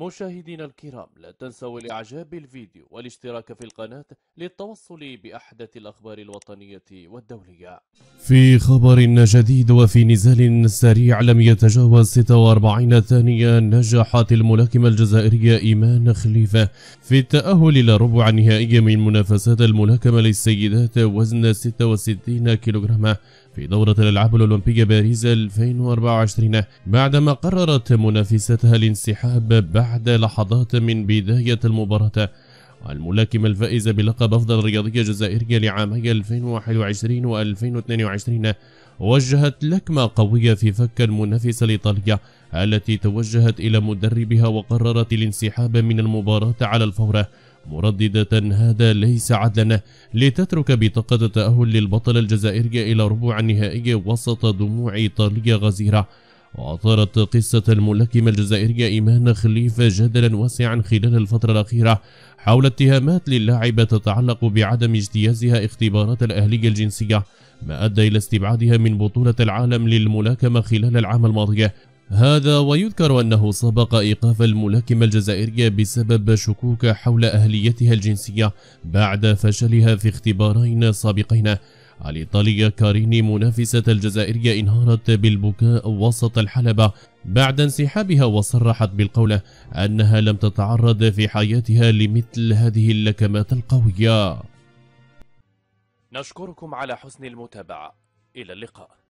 مشاهدينا الكرام لا تنسوا الإعجاب بالفيديو والاشتراك في القناة للتوصل بأحدث الأخبار الوطنية والدولية في خبر جديد وفي نزال سريع لم يتجاوز 46 ثانية نجحت الملاكمة الجزائرية إيمان خليفة في التأهل إلى ربع النهائي من منافسات الملاكمة للسيدات وزن 66 كيلوغراما في دورة الألعاب الأولمبية باريس 2024 بعدما قررت منافستها الانسحاب بعد لحظات من بداية المباراة الملاكمة الفائزة بلقب أفضل رياضية جزائرية لعامي 2021 و 2022 وجهت لكمة قوية في فك المنافسة الإيطالية التي توجهت إلى مدربها وقررت الانسحاب من المباراة على الفور مرددة هذا ليس عدلا لتترك بطاقة التأهل للبطل الجزائري إلى ربع النهائي وسط دموع إيطاليا غزيرة وأثارت قصة الملاكمة الجزائرية إيمان خليفة جدلا واسعا خلال الفترة الأخيرة حول اتهامات للاعبة تتعلق بعدم اجتيازها اختبارات الأهلية الجنسية ما أدى إلى استبعادها من بطولة العالم للملاكمة خلال العام الماضي هذا ويذكر أنه سبق إيقاف الملاكمة الجزائرية بسبب شكوك حول أهليتها الجنسية بعد فشلها في اختبارين سابقين الإيطالية كاريني منافسة الجزائرية انهارت بالبكاء وسط الحلبة بعد انسحابها وصرحت بالقولة أنها لم تتعرض في حياتها لمثل هذه اللكمات القوية نشكركم على حسن المتابعة إلى اللقاء